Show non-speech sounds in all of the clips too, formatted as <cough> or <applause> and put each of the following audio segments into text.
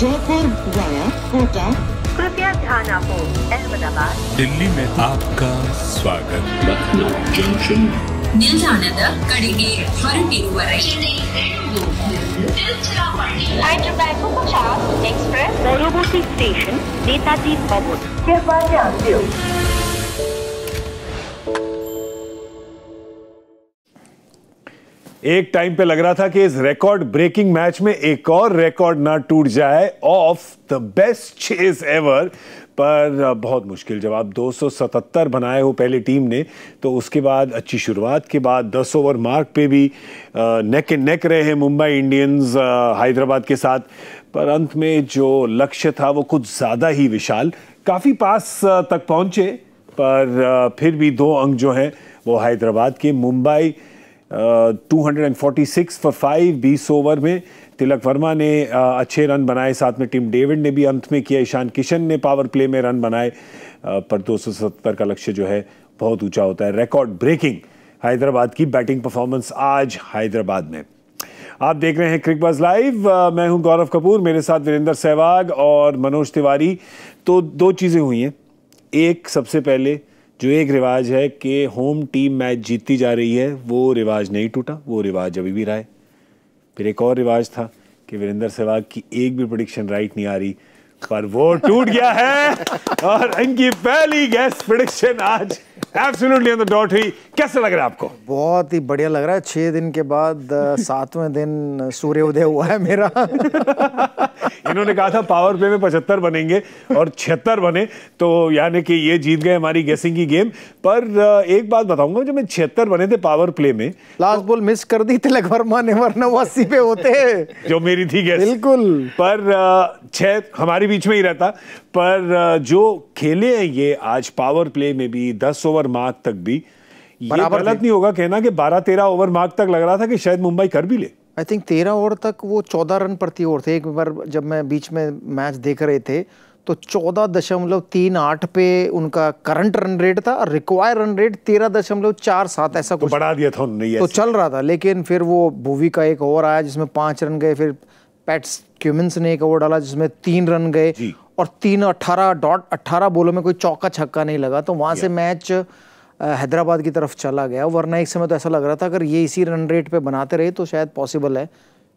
जयपुर गया कोटा कृपया ध्यान अहमदाबाद दिल्ली में आपका स्वागत लखनऊ जंक्शन ನಿಲ್ದಾಣದ ಕಡೆಗೆ ಹೊರಟಿರುವರೆ ಎಕ್ಸ್ಪ್ರೆಸ್ ಸ್ಟೇಷನ್ ನೇತಾಜಿ ಭವನ್ एक टाइम पे लग रहा था कि इस रिकॉर्ड ब्रेकिंग मैच में एक और रिकॉर्ड ना टूट जाए of the best chase ever पर बहुत मुश्किल जब आप 277 बनाए हो पहले टीम ने तो उसके बाद अच्छी शुरुआत के बाद 10 ओवर मार्क पे भी नेक एंड नेक रहे हैं मुंबई इंडियंस हैदराबाद के साथ पर अंत में जो लक्ष्य था वो कुछ ज़्यादा ही विशाल काफ़ी पास तक पहुँचे पर फिर भी दो अंक जो हैं वो हैदराबाद के मुंबई 246 फॉर फाइव बीस ओवर में तिलक वर्मा ने अच्छे रन बनाए साथ में टीम डेविड ने भी अंत में किया ईशान किशन ने पावर प्ले में रन बनाए पर 270 का लक्ष्य जो है बहुत ऊंचा होता है रिकॉर्ड ब्रेकिंग हैदराबाद की बैटिंग परफॉर्मेंस आज हैदराबाद में आप देख रहे हैं क्रिकबज लाइव मैं हूं गौरव कपूर मेरे साथ वीरेंद्र सहवाग और मनोज तिवारी तो दो चीज़ें हुई हैं एक सबसे पहले जो एक रिवाज है कि होम टीम मैच जीतती जा रही है वो रिवाज नहीं टूटा वो रिवाज अभी भी रहा है फिर एक और रिवाज था कि वीरेंद्र सहवाग की एक भी प्रोडिक्शन राइट नहीं आ रही पर वो टूट गया है और इनकी पहली गैस प्रोडिक्शन आज एब्सोल्युटली ऑन द डॉट ही कैसे लग रहा है आपको बहुत ही बढ़िया लग रहा है छह दिन के बाद सातवें दिन सूर्योदय हुआ है मेरा <laughs> इन्होंने कहा था पावर प्ले में पचहत्तर बनेंगे और छिहत्तर बने तो यानी कि ये जीत गए हमारी गेसिंग की गेम पर एक बात बताऊंगा जब मैं छिहत्तर बने थे पावर प्ले में लास्ट बॉल मिस कर दी तिलक वर्मा ने वरना वो अस्सी पे होते जो मेरी थी गेस बिल्कुल पर छह हमारे बीच में ही रहता पर जो खेले हैं ये आज पावर प्ले में भी दस ओवर मार्क तक भी ये गलत नहीं होगा कहना कि बारह तेरह ओवर मार्क तक लग रहा था कि शायद मुंबई कर भी ले आई थिंक तेरह ओवर तक वो चौदह रन प्रति ओवर थे एक बार जब मैं बीच में मैच देख रहे थे तो चौदह दशमलव तीन आठ पे उनका करंट रन रेट था और रिक्वायर रन रेट तेरह दशमलव चार सात ऐसा तो कुछ तो बढ़ा दिया था उन्होंने तो चल रहा था लेकिन फिर वो भूवी का एक ओवर आया जिसमें पांच रन गए फिर पैट्स क्यूमिन्स ने एक ओवर डाला जिसमें तीन रन गए और तीन अट्ठारह डॉट अट्ठारह बोलों में कोई चौका छक्का नहीं लगा तो वहाँ से मैच हैदराबाद की तरफ चला गया वरना एक समय तो ऐसा लग रहा था अगर ये इसी रन रेट पे बनाते रहे तो शायद पॉसिबल है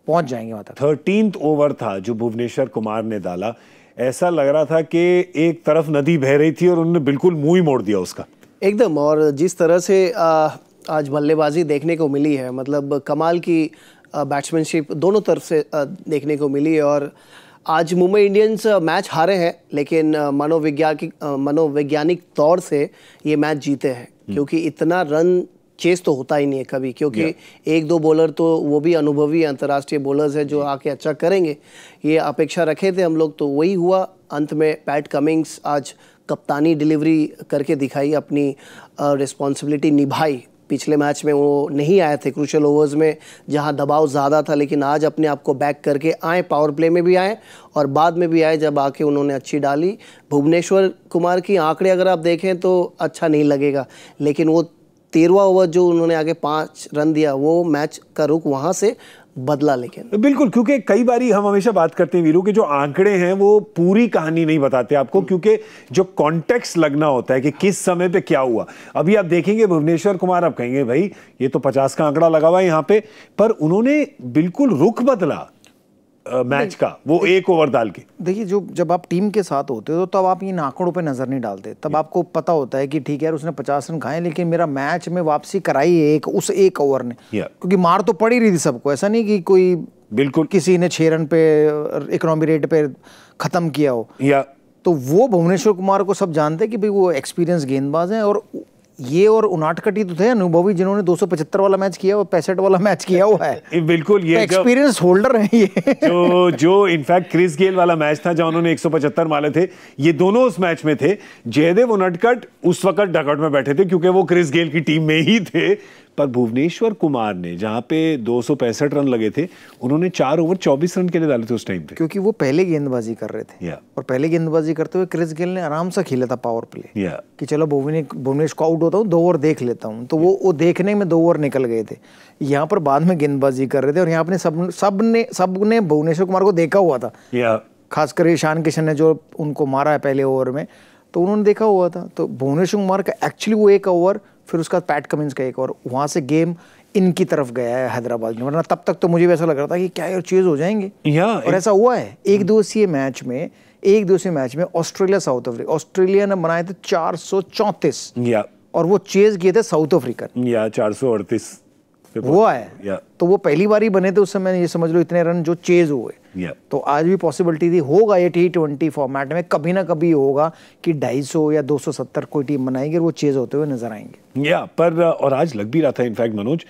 पहुंच जाएंगे वहाँ तक थर्टीन ओवर था जो भुवनेश्वर कुमार ने डाला ऐसा लग रहा था कि एक तरफ नदी बह रही थी और उन्होंने बिल्कुल मुंह ही मोड़ दिया उसका एकदम और जिस तरह से आ, आज बल्लेबाजी देखने को मिली है मतलब कमाल की बैट्समैनशिप दोनों तरफ से देखने को मिली और आज मुंबई इंडियंस मैच हारे हैं लेकिन मनोविज्ञानिक मनोवैज्ञानिक तौर से ये मैच जीते हैं हम्म। क्योंकि इतना रन चेस तो होता ही नहीं है कभी क्योंकि एक दो बॉलर तो वो भी अनुभवी अंतर्राष्ट्रीय बॉलर्स हैं जो आके अच्छा करेंगे ये अपेक्षा रखे थे हम लोग तो वही हुआ अंत में पैट कमिंग्स आज कप्तानी डिलीवरी करके दिखाई अपनी रिस्पॉन्सिबिलिटी निभाई पिछले मैच में वो नहीं आए थे क्रूशल ओवर्स में जहां दबाव ज़्यादा था लेकिन आज अपने आप को बैक करके आए पावर प्ले में भी आए और बाद में भी आए जब आके उन्होंने अच्छी डाली भुवनेश्वर कुमार की आंकड़े अगर आप देखें तो अच्छा नहीं लगेगा लेकिन वो तेरवा ओवर जो उन्होंने आगे पाँच रन दिया वो मैच का रुख वहाँ से बदला लेकिन बिल्कुल क्योंकि कई बारी हम हमेशा बात करते हैं वीरू के जो आंकड़े हैं वो पूरी कहानी नहीं बताते आपको हम्म। क्योंकि जो कॉन्टेक्स लगना होता है कि किस समय पे क्या हुआ अभी आप देखेंगे भुवनेश्वर कुमार आप कहेंगे भाई ये तो पचास का आंकड़ा लगा हुआ है यहाँ पे पर उन्होंने बिल्कुल रुख बदला मैच का वो एक ओवर डाल के देखिए जो जब आप टीम के साथ होते हो तो तब आप इन आंकड़ों पे नज़र नहीं डालते तब आपको पता होता है कि ठीक है यार उसने पचास रन खाए लेकिन मेरा मैच में वापसी कराई एक उस एक ओवर ने क्योंकि मार तो पड़ी रही थी सबको ऐसा नहीं कि कोई बिल्कुल किसी ने छह रन पे इकोनॉमी रेट पे ख़त्म किया हो या तो वो भुवनेश्वर कुमार को सब जानते हैं कि भाई वो एक्सपीरियंस गेंदबाज हैं और ये और उनाटकटी तो थे अनुभवी जिन्होंने पचहत्तर वाला मैच किया और पैंसठ वाला मैच किया हुआ है <laughs> बिल्कुल ये एक्सपीरियंस होल्डर है ये <laughs> जो जो इनफैक्ट क्रिस गेल वाला मैच था जहाँ उन्होंने 175 माले थे ये दोनों उस मैच में थे जयदेव उनाटकट उस वक्त डकट में बैठे थे क्योंकि वो क्रिस गेल की टीम में ही थे पर भुवनेश्वर कुमार ने जहाँ पे दो रन लगे थे उन्होंने चार ओवर चौबीस रन के लिए डाले थे उस टाइम पे क्योंकि वो पहले गेंदबाजी कर रहे थे yeah. और पहले गेंदबाजी करते हुए क्रिस गेल ने आराम से खेला था पावर प्ले yeah. कि चलो भुवने भुवनेश को आउट होता हूँ दो ओवर देख लेता हूँ तो yeah. वो वो देखने में दो ओवर निकल गए थे यहाँ पर बाद में गेंदबाजी कर रहे थे और यहाँ अपने सब सब ने सब ने भुवनेश्वर कुमार को देखा हुआ था खासकर ईशान किशन ने जो उनको मारा है पहले ओवर में तो उन्होंने देखा हुआ था तो भुवनेश्वर कुमार का एक्चुअली वो एक ओवर फिर उसका पैट कमिंस का एक और वहाँ से गेम इनकी तरफ गया है हैदराबाद में वरना तब तक तो मुझे भी ऐसा लग रहा था कि क्या यार चीज़ हो जाएंगे या, और ऐसा हुआ है एक दिवसीय मैच में एक दिवसीय मैच में ऑस्ट्रेलिया साउथ अफ्रीका ऑस्ट्रेलिया ने बनाए थे चार या और वो चेज किए थे साउथ अफ्रीका या चार सौ अड़तीस हुआ है तो वो पहली बार ही बने थे उस समय ये समझ लो इतने रन जो चेज हुए yeah. तो आज भी पॉसिबिलिटी थी होगा ये टी ट्वेंटी फॉर्मेट में कभी ना कभी होगा कि ढाई सौ या दो सौ सत्तर कोई टीम बनाएंगे वो चेज होते हुए नजर आएंगे या yeah, पर और आज लग भी रहा था इनफैक्ट मनोज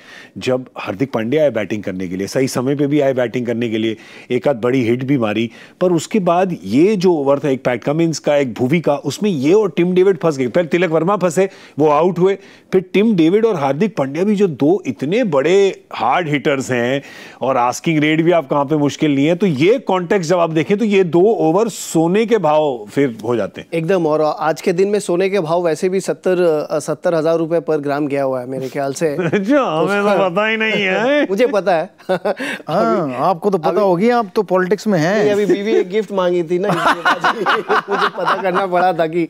जब हार्दिक पांडे आए बैटिंग करने के लिए सही समय पे भी आए बैटिंग करने के लिए एक आध बड़ी हिट भी मारी पर उसके बाद ये जो ओवर था एक पैट कमिंस का एक भूवी का उसमें ये और टिम डेविड फंस गए पहले तिलक वर्मा फंसे वो आउट हुए फिर टिम डेविड और हार्दिक पांड्या भी जो दो इतने बड़े हार्ड हिटर्स हैं और आस्किंग रेट भी आप कहाँ पे मुश्किल नहीं है तो ये कॉन्टेक्स्ट जब आप देखें तो ये दो ओवर सोने के भाव फिर हो जाते हैं एकदम और आज के दिन में सोने के भाव वैसे भी सत्तर सत्तर हजार रुपए पर ग्राम गया हुआ है मेरे ख्याल से <laughs> अच्छा, हमें तो, तो पता ही नहीं है <laughs> मुझे पता है <laughs> हाँ, आपको तो पता होगी आप तो पॉलिटिक्स में है अभी बीवी एक गिफ्ट मांगी थी ना मुझे पता करना पड़ा था कि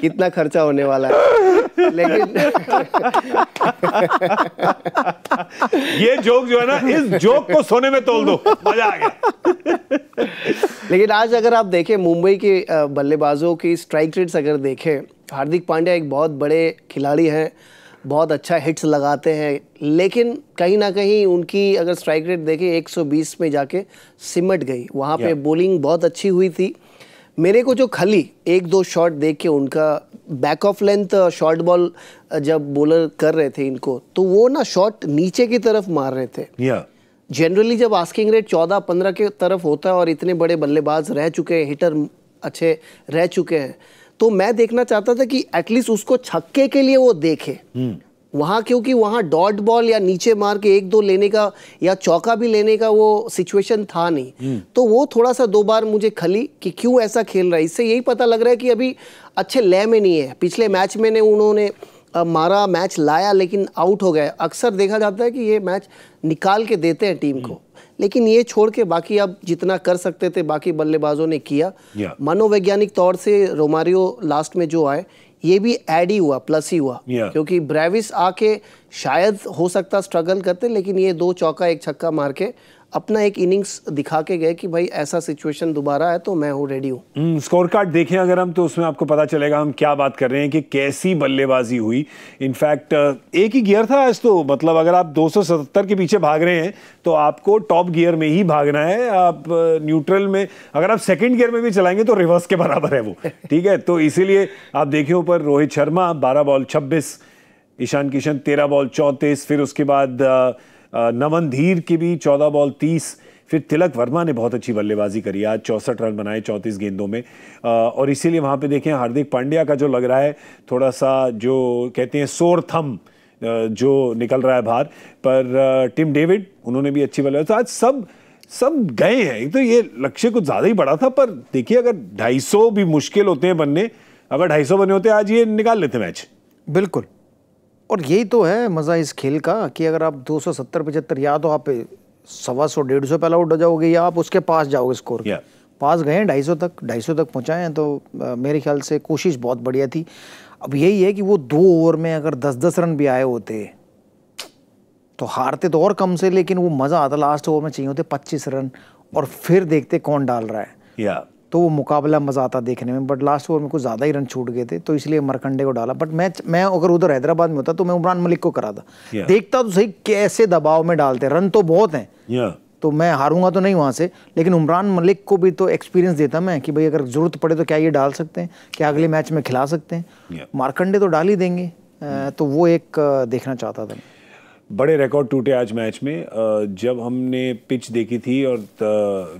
कितना खर्चा होने वाला है लेकिन ये जोक जो है ना इस जोक को सोने में तोल दो मजा आ गया लेकिन आज अगर आप देखें मुंबई के बल्लेबाजों की स्ट्राइक रेट्स अगर देखें हार्दिक पांड्या एक बहुत बड़े खिलाड़ी हैं बहुत अच्छा हिट्स लगाते हैं लेकिन कहीं ना कहीं उनकी अगर स्ट्राइक रेट देखें 120 में जाके सिमट गई वहाँ पे बोलिंग बहुत अच्छी हुई थी मेरे को जो खाली एक दो शॉट देख के उनका back of length short ball जब बॉलर कर रहे थे इनको तो वो ना शॉट नीचे की तरफ मार रहे थे yeah. जनरली जब आस्किंग रेट चौदह पंद्रह के तरफ होता है और इतने बड़े बल्लेबाज रह चुके हैं हिटर अच्छे रह चुके हैं तो मैं देखना चाहता था कि एटलीस्ट उसको छक्के के लिए वो देखे hmm. वहाँ क्योंकि वहाँ डॉट बॉल या नीचे मार के एक दो लेने का या चौका भी लेने का वो सिचुएशन था नहीं हम्म। तो वो थोड़ा सा दो बार मुझे खली कि क्यों ऐसा खेल रहा है इससे यही पता लग रहा है कि अभी अच्छे लय में नहीं है पिछले मैच में ने उन्होंने मारा मैच लाया लेकिन आउट हो गए अक्सर देखा जाता है कि ये मैच निकाल के देते हैं टीम को हम्म। लेकिन ये छोड़ के बाकी आप जितना कर सकते थे बाकी बल्लेबाजों ने किया मनोवैज्ञानिक तौर से रोमारियो लास्ट में जो आए ये भी एड ही हुआ प्लस ही हुआ yeah. क्योंकि ब्रेविस आके शायद हो सकता स्ट्रगल करते लेकिन ये दो चौका एक छक्का मार के अपना एक इनिंग्स दिखा के गए कि भाई ऐसा सिचुएशन दोबारा है तो मैं हूँ रेडी हूँ स्कोर हम्म, कार्ड देखें अगर हम तो उसमें आपको पता चलेगा हम क्या बात कर रहे हैं कि कैसी बल्लेबाजी हुई इनफैक्ट एक ही गियर था आज तो मतलब अगर आप 277 के पीछे भाग रहे हैं तो आपको टॉप गियर में ही भागना है आप न्यूट्रल में अगर आप सेकेंड गियर में भी चलाएंगे तो रिवर्स के बराबर है वो <laughs> ठीक है तो इसीलिए आप देखिए ऊपर रोहित शर्मा बारह बॉल छब्बीस ईशान किशन तेरह बॉल चौंतीस फिर उसके बाद धीर की भी चौदह बॉल तीस फिर तिलक वर्मा ने बहुत अच्छी बल्लेबाजी करी आज चौंसठ रन बनाए चौंतीस गेंदों में और इसीलिए वहाँ पे देखें हार्दिक पांड्या का जो लग रहा है थोड़ा सा जो कहते हैं सोर थम जो निकल रहा है बाहर पर टिम डेविड उन्होंने भी अच्छी बल्लेबाजी तो आज सब सब गए हैं एक तो ये लक्ष्य कुछ ज़्यादा ही बड़ा था पर देखिए अगर 250 भी मुश्किल होते हैं बनने अगर 250 बने होते आज ये निकाल लेते मैच बिल्कुल और यही तो है मज़ा इस खेल का कि अगर आप 270 पचहत्तर या तो आप सवा सौ डेढ़ सौ पहला आउट हो जाओगे या आप उसके पास जाओगे स्कोर yeah. पास गए ढाई सौ तक ढाई सौ तक पहुँचाए हैं तो मेरे ख्याल से कोशिश बहुत बढ़िया थी अब यही है कि वो दो ओवर में अगर दस दस रन भी आए होते तो हारते तो और कम से लेकिन वो मज़ा आता लास्ट ओवर में चाहिए होते पच्चीस रन और फिर देखते कौन डाल रहा है yeah. तो वो मुकाबला मज़ा आता देखने में बट लास्ट ओवर में कुछ ज़्यादा ही रन छूट गए थे तो इसलिए मरकंडे को डाला बट मैच मैं अगर उधर हैदराबाद में होता तो मैं उमरान मलिक को करा था yeah. देखता तो सही कैसे दबाव में डालते रन तो बहुत हैं yeah. तो मैं हारूंगा तो नहीं वहाँ से लेकिन उमरान मलिक को भी तो एक्सपीरियंस देता मैं कि भाई अगर ज़रूरत पड़े तो क्या ये डाल सकते हैं क्या अगले मैच में खिला सकते हैं मारकंडे तो डाल ही देंगे तो वो एक देखना चाहता था मैं बड़े रिकॉर्ड टूटे आज मैच में जब हमने पिच देखी थी और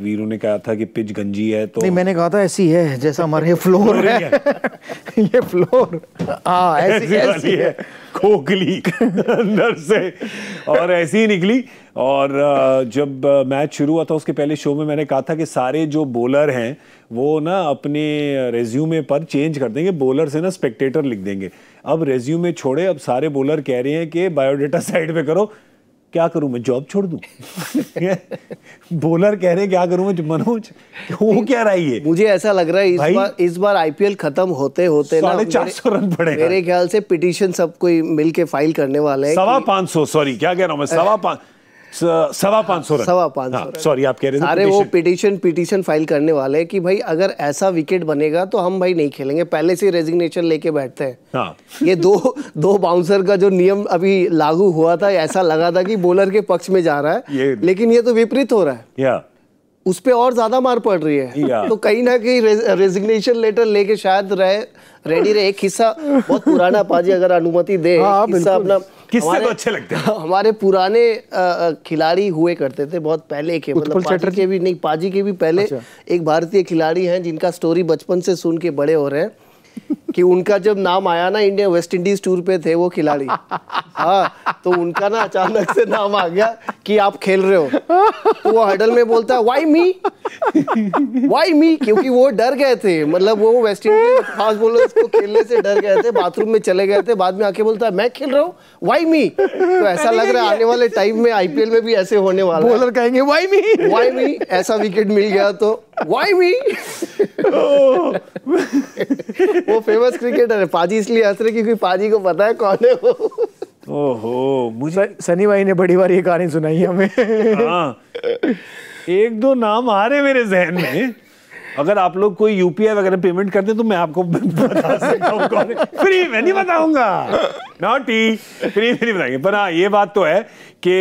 वीरू ने कहा था कि पिच गंजी है तो नहीं मैंने कहा था ऐसी है जैसा हमारे फ्लोर <laughs> है <laughs> ये फ्लोर हाँ ऐसी, ऐसी, ऐसी है खोखली अंदर से और ऐसी ही निकली और जब मैच शुरू हुआ था उसके पहले शो में मैंने कहा था कि सारे जो बॉलर हैं वो ना अपने रेज्यूमे पर चेंज कर देंगे बॉलर से ना स्पेक्टेटर लिख देंगे अब रेज्यूमे छोड़े अब सारे बॉलर कह रहे हैं कि बायोडाटा साइड पे करो क्या करूं मैं जॉब छोड़ दूं बॉलर <laughs> कह रहे क्या करूं मैं मनोज वो क्या रहा है मुझे ऐसा लग रहा है इस बार इस बार आईपीएल खत्म होते होते ना चार सौ रन पड़े मेरे ख्याल से पिटीशन सब कोई मिलके फाइल करने वाले हैं सवा पांच सौ सॉरी क्या कह रहा हूं मैं सवा पांच सवा पाँच सौ सवा पाँच हाँ, सौ सॉरी आप कह रहे थे अरे वो पिटीशन पिटीशन फाइल करने वाले हैं कि भाई अगर ऐसा विकेट बनेगा तो हम भाई नहीं खेलेंगे पहले से रेजिग्नेशन लेके बैठते हैं हाँ। ये दो दो बाउंसर का जो नियम अभी लागू हुआ था ऐसा लगा था कि बॉलर के पक्ष में जा रहा है ये, लेकिन ये तो विपरीत हो रहा है या उस पर और ज्यादा मार पड़ रही है तो कहीं ना कहीं रेजिग्नेशन लेटर लेके शायद रहे रेडी रहे एक हिस्सा बहुत पुराना पाजी अगर अनुमति दे हाँ, हिस्सा अपना किससे तो अच्छे लगते हैं हाँ, हमारे पुराने खिलाड़ी हुए करते थे बहुत पहले के मतलब पाजी के भी नहीं पाजी के भी पहले अच्छा। एक भारतीय खिलाड़ी हैं जिनका स्टोरी बचपन से सुन के बड़े हो रहे हैं कि उनका जब नाम आया ना इंडिया वेस्ट इंडीज टूर पे थे वो खिलाड़ी हाँ तो उनका ना अचानक से नाम आ गया कि आप खेल रहे हो तो वो हडल में बोलता है वाई मी वाई मी क्योंकि वो डर गए थे मतलब वो वेस्ट इंडीज फास्ट बोलर को खेलने से डर गए थे बाथरूम में चले गए थे बाद में आके बोलता है मैं खेल रहा हूँ वाई मी तो ऐसा लग रहा है आने वाले टाइम में आईपीएल में भी ऐसे होने वाला बॉलर कहेंगे वाई मी वाई मी ऐसा विकेट मिल गया तो Why me? वो फेमस क्रिकेटर है पाजी इसलिए हंस रहे क्योंकि पाजी को पता है कौन है वो ओहो मुझे सनी भाई ने बड़ी बार ये कहानी सुनाई हमें हाँ एक दो नाम आ रहे मेरे जहन में अगर आप लोग कोई यूपीआई वगैरह पेमेंट करते तो मैं आपको बता फ्री मैं नहीं बताऊंगा नॉटी फ्री नहीं बताएंगे पर हाँ ये बात तो है कि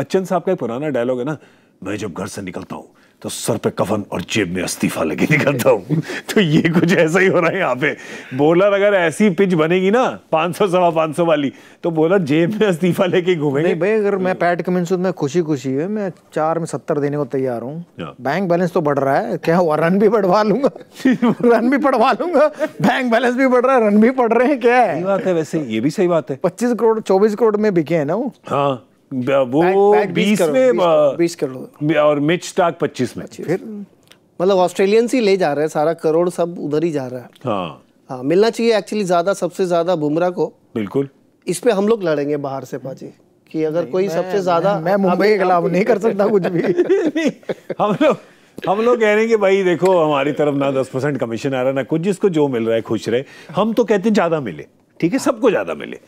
बच्चन साहब का एक पुराना डायलॉग है ना मैं जब घर से निकलता हूँ तो सर पे कफन और जेब में इस्तीफा लेके निकलता हूँ तो ये कुछ ऐसा ही हो रहा है यहाँ पे बोलर अगर ऐसी पिच बनेगी ना सौ सवा सौ वाली तो बोलर जेब में इस्तीफा लेके घूमेंगे भाई अगर मैं पैट कमिंस में खुशी खुशी है मैं चार में सत्तर देने को तैयार हूँ हाँ। बैंक बैलेंस तो बढ़ रहा है क्या हुआ रन भी बढ़वा लूंगा <laughs> रन भी बढ़वा लूंगा बैंक बैलेंस भी बढ़ रहा है रन भी पड़ रहे हैं क्या है बात है वैसे ये भी सही बात है पच्चीस करोड़ चौबीस करोड़ में बिके है ना वो हाँ वो बीस में बीस करोड़ और मिच स्टाक पच्चीस में फिर मतलब ऑस्ट्रेलियंस ही ले जा रहे हैं सारा करोड़ सब उधर ही जा रहा है हाँ हाँ मिलना चाहिए एक्चुअली ज़्यादा सबसे ज़्यादा बुमराह को बिल्कुल इस पे हम लोग लड़ेंगे बाहर से पाजी कि अगर कोई सबसे ज़्यादा मैं मुंबई के खिलाफ नहीं कर सकता कुछ भी <laughs> हम लोग हम लोग कह रहे हैं कि भाई देखो हमारी तरफ ना दस परसेंट कमीशन आ रहा ना कुछ जिसको जो मिल रहा है खुश रहे हम तो कहते हैं ज़्यादा मिले ठीक है सबको ज़्यादा मिले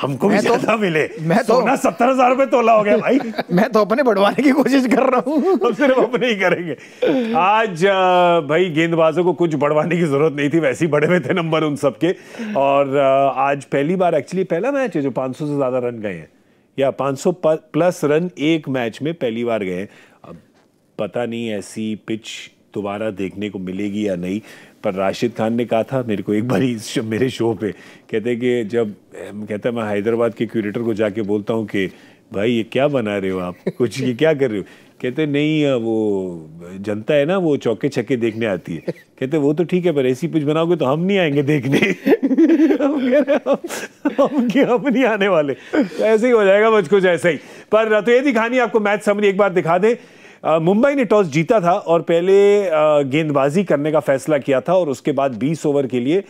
हमको भी तो, मिले मैं तो ना सत्तर हजार रुपए तोला हो गया भाई <laughs> मैं तो अपने बढ़वाने की कोशिश कर रहा हूँ तो <laughs> सिर्फ अपने ही करेंगे आज भाई गेंदबाजों को कुछ बढ़वाने की जरूरत नहीं थी वैसे ही बढ़े हुए थे नंबर उन सबके और आज पहली बार एक्चुअली पहला मैच है जो 500 से ज्यादा रन गए हैं या 500 प्लस रन एक मैच में पहली बार गए अब पता नहीं ऐसी पिच दोबारा देखने को मिलेगी या नहीं पर राशिद खान ने कहा था मेरे को एक बार मेरे शो पे कहते कि जब कहता मैं हैदराबाद के क्यूरेटर को जाके बोलता हूँ कि भाई ये क्या बना रहे हो आप कुछ ये क्या कर रहे हो कहते नहीं वो जनता है ना वो चौके छक्के देखने आती है कहते वो तो ठीक है पर ऐसी कुछ बनाओगे तो हम नहीं आएंगे देखने हम कह रहे हम हम नहीं आने वाले तो ऐसे ही हो जाएगा मुझ कुछ ऐसे ही पर तो ये दिखानी आपको मैच समझ एक बार दिखा दें मुंबई ने टॉस जीता था और पहले गेंदबाजी करने का फैसला किया था और उसके बाद 20 ओवर के लिए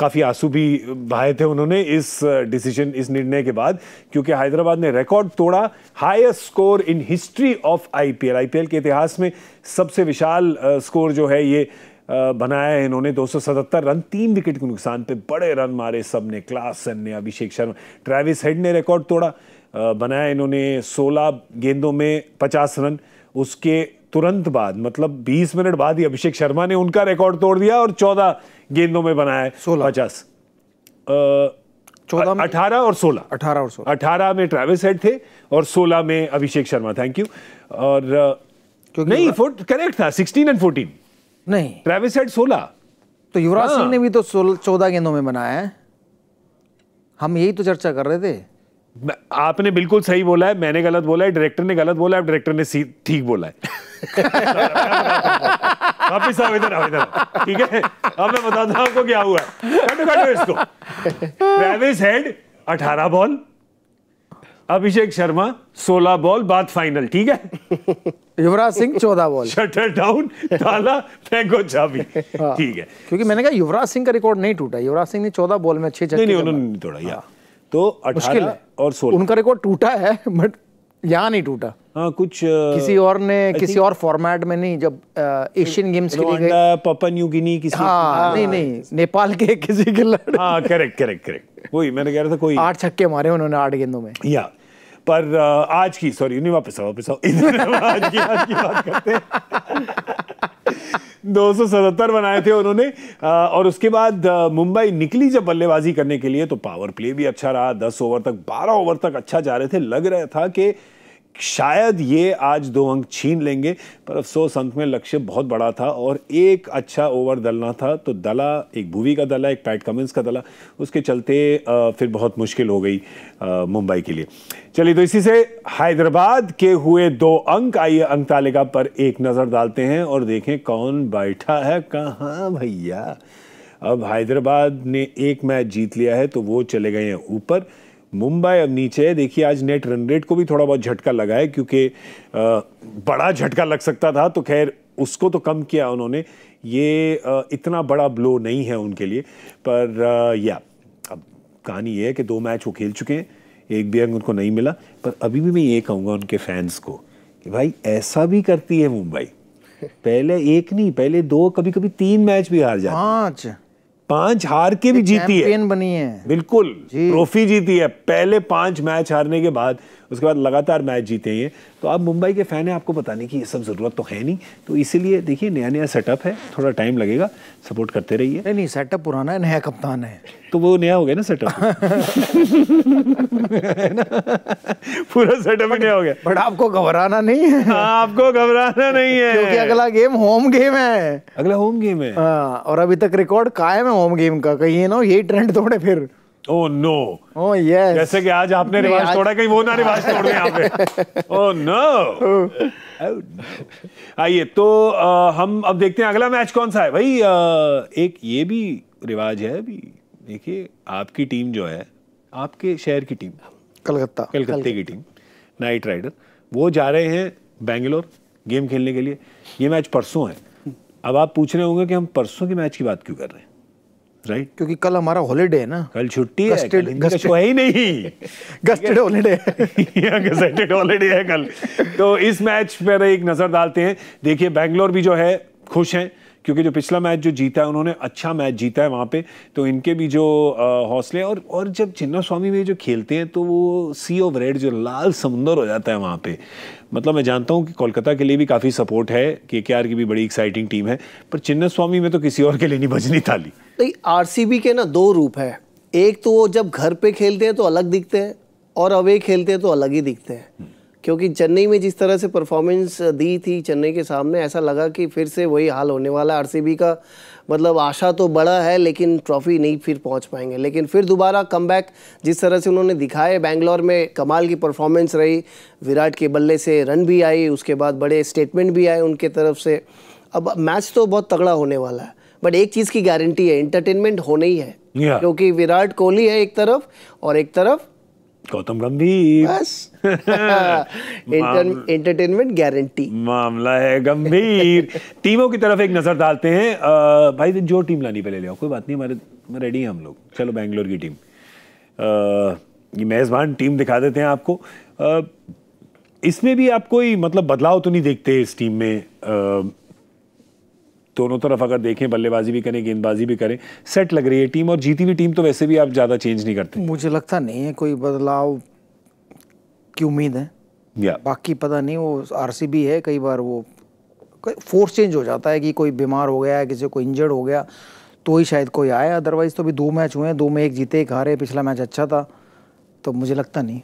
काफ़ी आंसू भी बहाए थे उन्होंने इस डिसीजन इस निर्णय के बाद क्योंकि हैदराबाद ने रिकॉर्ड तोड़ा highest score in history of IPL IPL के इतिहास में सबसे विशाल स्कोर जो है ये बनाया है इन्होंने 277 रन तीन विकेट के नुकसान पे बड़े रन मारे सब ने क्लासन ने अभिषेक शर्मा ट्रेविस हेड ने रिकॉर्ड तोड़ा बनाया इन्होंने 16 गेंदों में 50 रन उसके तुरंत बाद मतलब 20 मिनट बाद ही अभिषेक शर्मा ने उनका रिकॉर्ड तोड़ दिया और 14 गेंदों में बनाया सोलह पचास चौदह अठारह और सोलह अठारह और सोलह अठारह में ट्रेविस हेड थे और सोलह में अभिषेक शर्मा थैंक यू और क्योंकि नहीं फोर्ट करेक्ट था सिक्सटीन एंड फोर्टीन नहीं ट्रेविस हेड सोलह तो युवराज सिंह हाँ। ने भी तो चौदह गेंदों में बनाया है हम यही तो चर्चा कर रहे थे आपने बिल्कुल सही बोला है मैंने गलत बोला है डायरेक्टर ने गलत बोला है डायरेक्टर ने ठीक बोला है वापिस आओ इधर आओ इधर ठीक है अब मैं बताता हूं आपको क्या हुआ कट काटो इसको Travis Head 18 ball Abhishek Sharma 16 ball बाद फाइनल ठीक है Yuvraj Singh 14 ball shutter down ताला फेंको चाबी हाँ। ठीक है क्योंकि मैंने कहा युवराज सिंह का रिकॉर्ड नहीं टूटा युवराज सिंह ने 14 बॉल में अच्छे नहीं नहीं उन्होंने नहीं तोड़ा यार हाँ। तो अठारह और सोलह उनका रिकॉर्ड टूटा है बट यहाँ नहीं टूटा हाँ कुछ किसी और ने किसी और फॉर्मेट में नहीं जब एशियन गेम्स के लिए पपन यू गिनी किसी हाँ, हाँ, नहीं नहीं हाँ। नेपाल के किसी के हाँ करेक्ट करेक्ट करेक्ट वही मैंने कह रहा था कोई आठ छक्के मारे उन्होंने आठ गेंदों में या पर आज की सॉरी नहीं वापस आओ वापस आओ आज की आज की बात करते दो बनाए थे उन्होंने और उसके बाद मुंबई निकली जब बल्लेबाजी करने के लिए तो पावर प्ले भी अच्छा रहा दस ओवर तक बारह ओवर तक अच्छा जा रहे थे लग रहा था कि शायद ये आज दो अंक छीन लेंगे पर अफसोस अंक में लक्ष्य बहुत बड़ा था और एक अच्छा ओवर दलना था तो दला एक भूवी का दला एक पैट कमिंस का दला उसके चलते फिर बहुत मुश्किल हो गई मुंबई के लिए चलिए तो इसी से हैदराबाद के हुए दो अंक आइए अंक तालिका पर एक नज़र डालते हैं और देखें कौन बैठा है कहाँ भैया अब हैदराबाद ने एक मैच जीत लिया है तो वो चले गए हैं ऊपर मुंबई अब नीचे देखिए आज नेट रन रेट को भी थोड़ा बहुत झटका लगा है क्योंकि बड़ा झटका लग सकता था तो खैर उसको तो कम किया उन्होंने ये इतना बड़ा ब्लो नहीं है उनके लिए पर या अब कहानी ये है कि दो मैच वो खेल चुके हैं एक भी अंग उनको नहीं मिला पर अभी भी मैं ये कहूँगा उनके फैंस को कि भाई ऐसा भी करती है मुंबई पहले एक नहीं पहले दो कभी कभी तीन मैच भी हार जाते हैं पांच हार के भी जीती है बनी है बिल्कुल ट्रॉफी जीती है पहले पांच मैच हारने के बाद उसके बाद लगातार मैच जीते हैं तो अब मुंबई के फ़ैन है आपको बताने की ये सब ज़रूरत तो है नहीं तो इसीलिए देखिए नया नया सेटअप है थोड़ा टाइम लगेगा सपोर्ट करते रहिए नहीं नहीं सेटअप पुराना है नया कप्तान है तो वो नया हो गया ना सेटअप <laughs> पूरा सेटअप ही नया हो गया बट आपको घबराना नहीं है आपको घबराना नहीं है क्योंकि अगला गेम होम गेम है अगला होम गेम है हाँ, और अभी तक रिकॉर्ड कायम है होम गेम का कहीं ना यही ट्रेंड थोड़े फिर नो oh, यस oh, जैसे कि आज आपने रिवाज तोड़ा कहीं वो ना रिवाज <laughs> तोड़ दें आपने नो oh, आइए तो आ, हम अब देखते हैं अगला मैच कौन सा है भाई आ, एक ये भी रिवाज है अभी देखिए आपकी टीम जो है आपके शहर की टीम कलकत्ता कलकत्ते की टीम नाइट राइडर वो जा रहे हैं बेंगलोर गेम खेलने के लिए ये मैच परसों है अब आप पूछ रहे होंगे कि हम परसों के मैच की बात क्यों कर रहे हैं राइट right. क्योंकि कल हमारा हॉलीडे है ना कल छुट्टी है कल ही नहीं गस्टेड हॉलीडे गस्टेड हॉलीडे है कल तो इस मैच पर एक नज़र डालते हैं देखिए बैंगलोर भी जो है खुश हैं क्योंकि जो पिछला मैच जो जीता है उन्होंने अच्छा मैच जीता है वहाँ पे तो इनके भी जो हौसले और और जब चिन्ना स्वामी में जो खेलते हैं तो वो सी ऑफ रेड जो लाल समुंदर हो जाता है वहाँ पे मतलब मैं जानता हूँ कि कोलकाता के लिए भी काफ़ी सपोर्ट है के की भी बड़ी एक्साइटिंग टीम है पर चिन्ना स्वामी में तो किसी और के लिए नहीं बजनी थाली नहीं आर के ना दो रूप है एक तो वो जब घर पे खेलते हैं तो अलग दिखते हैं और अवे खेलते हैं तो अलग ही दिखते हैं क्योंकि चेन्नई में जिस तरह से परफॉर्मेंस दी थी चेन्नई के सामने ऐसा लगा कि फिर से वही हाल होने वाला आर का मतलब आशा तो बड़ा है लेकिन ट्रॉफी नहीं फिर पहुंच पाएंगे लेकिन फिर दोबारा कम जिस तरह से उन्होंने दिखाए बैंगलोर में कमाल की परफॉर्मेंस रही विराट के बल्ले से रन भी आई उसके बाद बड़े स्टेटमेंट भी आए उनके तरफ से अब मैच तो बहुत तगड़ा होने वाला है बट एक चीज़ की गारंटी है इंटरटेनमेंट होने ही है क्योंकि विराट कोहली है एक तरफ और एक तरफ गौतम गंभीर बस एंटरटेनमेंट <laughs> गारंटी मामला है गंभीर टीमों की तरफ एक नजर डालते हैं आ, भाई जो टीम लानी पहले ले आओ कोई बात नहीं हमारे रेडी हैं हम लोग चलो बैंगलोर की टीम आ, ये मेज़बान टीम दिखा देते हैं आपको आ, इसमें भी आप कोई मतलब बदलाव तो नहीं देखते इस टीम में आ, दोनों तरफ अगर देखें बल्लेबाजी भी करें गेंदबाजी भी करें सेट लग रही है टीम और जीती हुई टीम तो वैसे भी आप ज़्यादा चेंज नहीं करते मुझे लगता नहीं है कोई बदलाव की उम्मीद है या बाकी पता नहीं वो आर है कई बार वो फोर्स चेंज हो जाता है कि कोई बीमार हो गया है किसी को इंजर्ड हो गया तो ही शायद कोई आए अदरवाइज़ तो अभी दो मैच हुए हैं दो में एक जीते एक हारे पिछला मैच अच्छा था तो मुझे लगता नहीं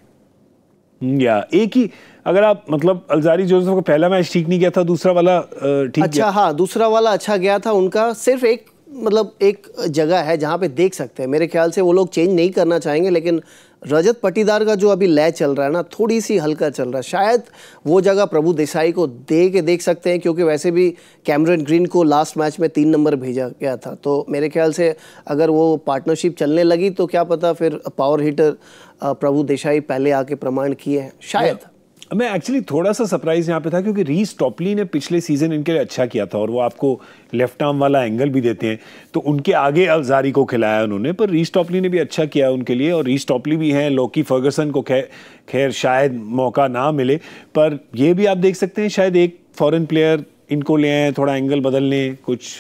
या एक ही अगर आप मतलब अलजारी जोसेफ का पहला मैच ठीक नहीं गया था दूसरा वाला ठीक अच्छा गया। हाँ दूसरा वाला अच्छा गया था उनका सिर्फ एक मतलब एक जगह है जहाँ पे देख सकते हैं मेरे ख्याल से वो लोग चेंज नहीं करना चाहेंगे लेकिन रजत पटीदार का जो अभी लय चल रहा है ना थोड़ी सी हल्का चल रहा है शायद वो जगह प्रभु देसाई को दे के देख सकते हैं क्योंकि वैसे भी कैमरन ग्रीन को लास्ट मैच में तीन नंबर भेजा गया था तो मेरे ख्याल से अगर वो पार्टनरशिप चलने लगी तो क्या पता फिर पावर हीटर प्रभु देसाई पहले आके प्रमाण किए हैं शायद मैं एक्चुअली थोड़ा सा सरप्राइज यहाँ पे था क्योंकि रीस टॉपली ने पिछले सीजन इनके लिए अच्छा किया था और वो आपको लेफ्ट आर्म वाला एंगल भी देते हैं तो उनके आगे अलजारी को खिलाया उन्होंने पर रीस टॉपली ने भी अच्छा किया उनके लिए और रीस टॉपली भी हैं लोकी फर्गसन को खैर खैर शायद मौका ना मिले पर यह भी आप देख सकते हैं शायद एक फॉरन प्लेयर इनको ले आए थोड़ा एंगल बदल लें कुछ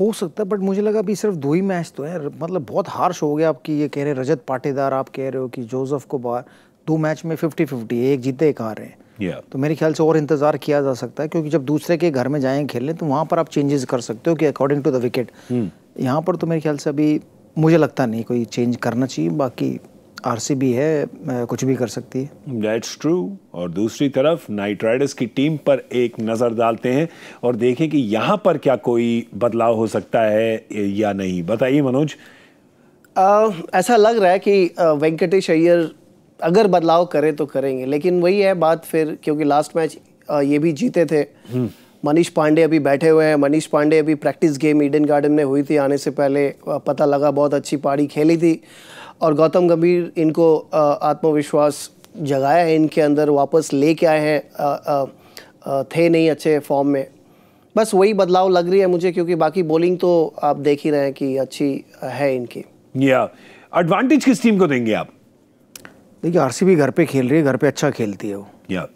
हो सकता है बट मुझे लगा अभी सिर्फ दो ही मैच तो हैं मतलब बहुत हार्श हो गया आपकी ये कह रहे रजत पाटीदार आप कह रहे हो कि जोसेफ को बाहर दो मैच में फिफ्टी फिफ्टी एक जीते एक हार हैं yeah. तो मेरे ख्याल से और इंतजार किया जा सकता है क्योंकि जब दूसरे के घर में जाए खेलने तो वहां पर आप चेंजेस कर सकते हो कि अकॉर्डिंग टू द विकेट यहाँ पर तो मेरे ख्याल से अभी मुझे लगता नहीं कोई चेंज करना चाहिए बाकी आरसीबी है कुछ भी कर सकती है दैट्स ट्रू और दूसरी तरफ नाइट राइडर्स की टीम पर एक नज़र डालते हैं और देखें कि यहाँ पर क्या कोई बदलाव हो सकता है या नहीं बताइए मनोज आ, ऐसा लग रहा है कि वेंकटेश अय्यर अगर बदलाव करें तो करेंगे लेकिन वही है बात फिर क्योंकि लास्ट मैच ये भी जीते थे हम्म। मनीष पांडे अभी बैठे हुए हैं मनीष पांडे अभी प्रैक्टिस गेम ईडन गार्डन में हुई थी आने से पहले पता लगा बहुत अच्छी पारी खेली थी और गौतम गंभीर इनको आत्मविश्वास जगाया है इनके अंदर वापस लेके आए हैं थे नहीं अच्छे फॉर्म में बस वही बदलाव लग रही है मुझे क्योंकि बाकी बॉलिंग तो आप देख ही रहे हैं कि अच्छी है इनकी या एडवांटेज किस टीम को देंगे आप देखिए बी घर पे खेल रही है घर पे अच्छा खेलती है वो या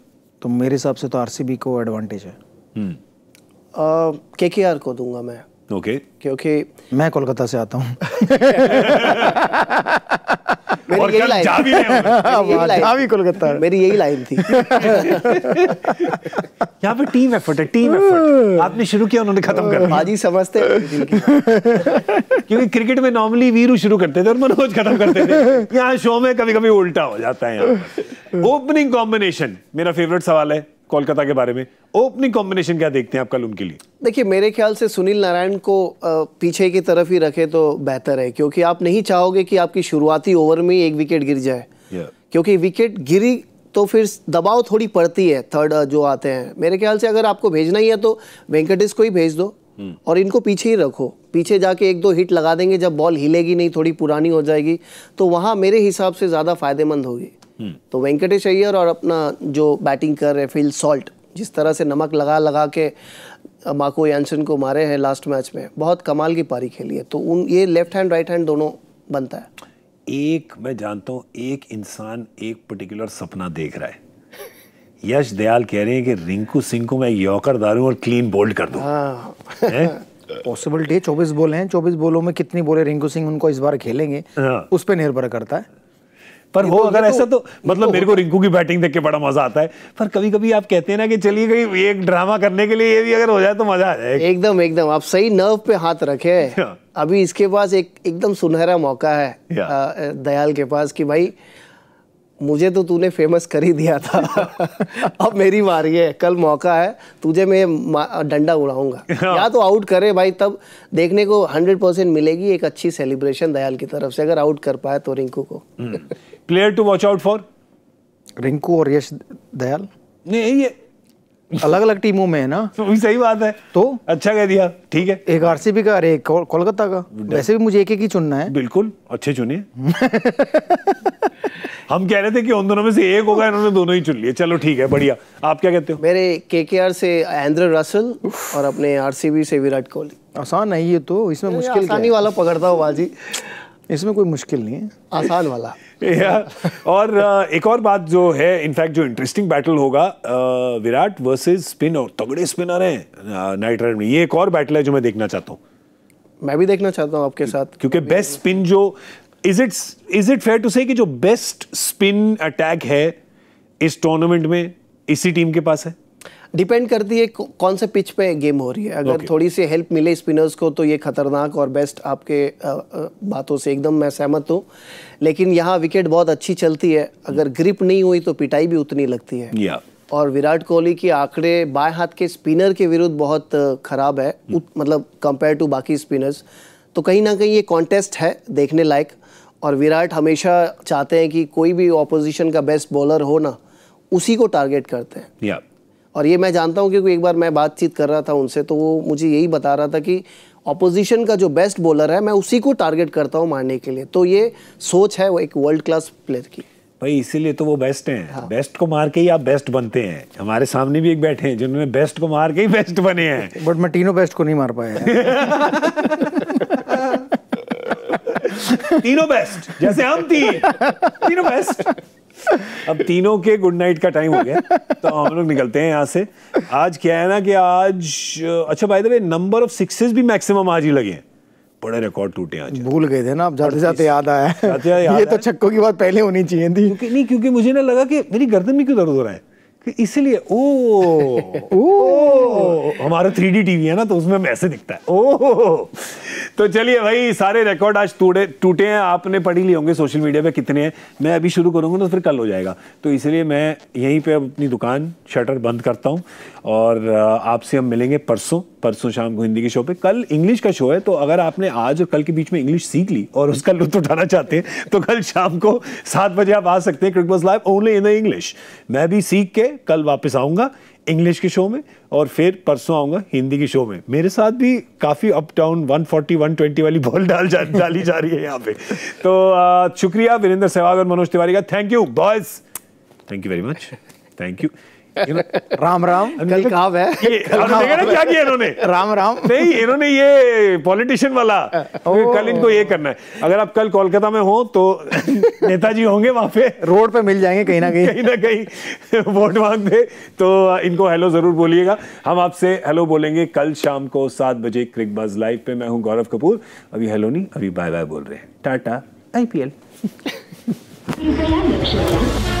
तो मेरे हिसाब से तो बी को एडवांटेज है के के आर को दूंगा मैं ओके okay. क्योंकि मैं कोलकाता से आता हूँ <laughs> <laughs> हाँ, मेरी यही लाइन जावी कोलकाता मेरी यही लाइन थी <laughs> यहाँ पे टीम एफर्ट है टीम एफर्ट <laughs> आपने शुरू किया उन्होंने खत्म कर हाजी समझते क्योंकि क्रिकेट में नॉर्मली वीरू शुरू करते थे और मनोज खत्म करते थे यहाँ शो में कभी कभी उल्टा हो जाता है ओपनिंग कॉम्बिनेशन मेरा फेवरेट सवाल है कोलकाता के बारे में ओपनिंग कॉम्बिनेशन क्या देखते हैं आप कल उनके लिए देखिए मेरे ख्याल से सुनील नारायण को पीछे की तरफ ही रखे तो बेहतर है क्योंकि आप नहीं चाहोगे कि आपकी शुरुआती ओवर में एक विकेट गिर जाए yeah. क्योंकि विकेट गिरी तो फिर दबाव थोड़ी पड़ती है थर्ड जो आते हैं मेरे ख्याल से अगर आपको भेजना ही है तो वेंकटेश को ही भेज दो hmm. और इनको पीछे ही रखो पीछे जाके एक दो हिट लगा देंगे जब बॉल हिलेगी नहीं थोड़ी पुरानी हो जाएगी तो वहाँ मेरे हिसाब से ज़्यादा फायदेमंद होगी hmm. तो वेंकटेश अय्यर और अपना जो बैटिंग कर रहे फील्ड सॉल्ट जिस तरह से नमक लगा लगा के माको यानसन को मारे हैं लास्ट मैच में बहुत कमाल की पारी खेली है तो उन ये लेफ्ट हैंड राइट हैंड दोनों बनता है एक मैं जानता हूँ एक इंसान एक पर्टिकुलर सपना देख रहा है यश दयाल कह रहे हैं कि रिंकू सिंह को मैं यॉकर दारू और क्लीन बोल्ड कर दू हाँ। पॉसिबिलिटी है <laughs> चौबीस बॉल हैं चौबीस बोलों में कितनी बोले रिंकू सिंह उनको इस बार खेलेंगे हाँ। उस पर निर्भर करता है पर हो तो अगर ऐसा तो, तो मतलब तो मेरे को रिंकू की बैटिंग देख के बड़ा मजा आता है पर कभी कभी आप कहते हैं ना कि चलिए कहीं एक ड्रामा करने के लिए ये भी अगर हो जाए तो मजा आ जाए एकदम एकदम आप सही नर्व पे हाथ रखे हाँ। अभी इसके पास एक एकदम सुनहरा मौका है हाँ। दयाल के पास कि भाई मुझे तो तूने फेमस कर ही दिया था <laughs> अब मेरी मारी है कल मौका है तुझे मैं डंडा उड़ाऊंगा हाँ। या तो आउट करे भाई तब देखने को हंड्रेड परसेंट मिलेगी एक अच्छी सेलिब्रेशन दयाल की तरफ से अगर आउट कर पाए तो रिंकू को hmm. Player to watch out for Rinku और यश दयाल नहीं ये अलग अलग टीमों में है ना तो <laughs> सही बात है तो अच्छा कह दिया ठीक है एक आरसीबी का एक कोलकाता का वैसे भी मुझे एक एक ही चुनना है बिल्कुल अच्छे चुनिए <laughs> हम कह रहे थे कि उन दोनों में से एक होगा इन्होंने दोनों ही चुन लिए चलो ठीक है बढ़िया आप क्या कहते हो मेरे के के आर से एंद्र रसल और अपने आरसीबी से विराट कोहली आसान है ये तो इसमें मुश्किल आसानी वाला पकड़ता हूँ बाजी इसमें कोई मुश्किल नहीं है आसान वाला <laughs> या, और एक और बात जो है इनफैक्ट जो इंटरेस्टिंग बैटल होगा विराट वर्सेस स्पिन और तगड़े स्पिनर हैं नाइट राइड में ये एक और बैटल है जो मैं देखना चाहता हूँ मैं भी देखना चाहता हूँ आपके साथ क्योंकि बेस्ट स्पिन जो is it is it fair to say जो बेस्ट स्पिन अटैक है इस टूर्नामेंट में इसी टीम के पास है डिपेंड करती है कौन से पिच पे गेम हो रही है अगर okay. थोड़ी सी हेल्प मिले स्पिनर्स को तो ये खतरनाक और बेस्ट आपके बातों से एकदम मैं सहमत हूँ लेकिन यहाँ विकेट बहुत अच्छी चलती है अगर ग्रिप नहीं हुई तो पिटाई भी उतनी लगती है yeah. और विराट कोहली के आंकड़े बाएं हाथ के स्पिनर के विरुद्ध बहुत खराब है hmm. मतलब कंपेयर टू बाकी स्पिनर्स तो कहीं ना कहीं ये कॉन्टेस्ट है देखने लायक और विराट हमेशा चाहते हैं कि कोई भी ऑपोजिशन का बेस्ट बॉलर हो ना उसी को टारगेट करते हैं yeah. और ये मैं जानता हूँ क्योंकि एक बार मैं बातचीत कर रहा था उनसे तो वो मुझे यही बता रहा था कि ऑपोजिशन का जो बेस्ट बॉलर है मैं उसी को टारगेट करता हूँ मारने के लिए तो ये सोच है वो एक वर्ल्ड क्लास प्लेयर की भाई इसीलिए तो वो बेस्ट हैं हाँ। बेस्ट को मार के ही आप बेस्ट बनते हैं हमारे सामने भी एक बैठे हैं जिन्होंने बेस्ट को मार के ही बेस्ट बने हैं बट मैं तीनों बेस्ट को नहीं मार पाया तीनों <laughs> बेस्ट जैसे हम तीन तीनों बेस्ट अब तीनों के गुड नाइट का टाइम हो गया तो हम लोग निकलते हैं यहाँ से आज क्या है ना कि आज अच्छा भाई द नंबर ऑफ सिक्सेस भी मैक्सिमम आज ही लगे हैं बड़े रिकॉर्ड टूटे आज भूल गए थे ना आप जाते जाते याद आया याद ये तो छक्कों की बात पहले होनी चाहिए थी क्योंकि नहीं क्योंकि मुझे ना लगा कि मेरी गर्दन में क्यों दर्द हो रहा है इसलिए <laughs> ओ ओ हमारा थ्री डी टीवी है ना तो उसमें ऐसे दिखता है ओ तो चलिए भाई सारे रिकॉर्ड आज टूटे टूटे हैं आपने पढ़ी लिए होंगे सोशल मीडिया पे कितने हैं मैं अभी शुरू करूँगा तो फिर कल हो जाएगा तो इसलिए मैं यहीं पे अब अपनी दुकान शटर बंद करता हूँ और आपसे हम मिलेंगे परसों परसों शाम को हिंदी के शो पे कल इंग्लिश का शो है तो अगर आपने आज और कल के बीच में इंग्लिश सीख ली और उसका लुत्फ उठाना चाहते हैं तो कल शाम को सात बजे आप आ सकते हैं Cricbuzz live only in the English मैं भी सीख के कल वापस आऊँगा इंग्लिश के शो में और फिर परसों आऊंगा हिंदी के शो में मेरे साथ भी काफ़ी अप डाउन 140 120 वाली बॉल डाल जा डाली जा रही है यहाँ पे तो शुक्रिया वीरेंद्र सहवाग और मनोज तिवारी का thank you boys thank you very much thank you Ram Ram कल काव है क्या किया इन्होंने राम राम नहीं इन्होंने ये पॉलिटिशियन वाला कल इनको ये करना है अगर आप कल कोलकाता में हो तो <laughs> नेताजी होंगे वहां पे रोड पे मिल जाएंगे कहीं ना कहीं कहीं ना कहीं वोट मांगते तो इनको हेलो जरूर बोलिएगा हम आपसे हेलो बोलेंगे कल शाम को सात बजे क्रिक बाज लाइव पे मैं हूँ गौरव कपूर अभी हेलो नहीं अभी बाय बाय बोल रहे हैं टाटा एल <laughs>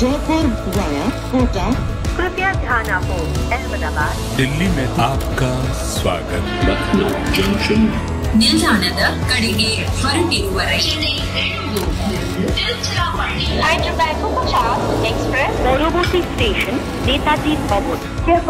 जयपुर वाया कोटा कृपया ध्यान आपको अहमदाबाद दिल्ली में आपका स्वागत लखनऊ जंक्शन ನಿಲ್ದಾಣದ ಕಡೆಗೆ ಹೊರಟಿರುವ ರೈಲು ಹೈದರಾಬಾದ್ ಎಕ್ಸ್ಪ್ರೆಸ್ ಪೂರ್ವವರ್ತಿ ಸ್ಟೇಷನ್ ನೇತಾಜಿ ಭವನ್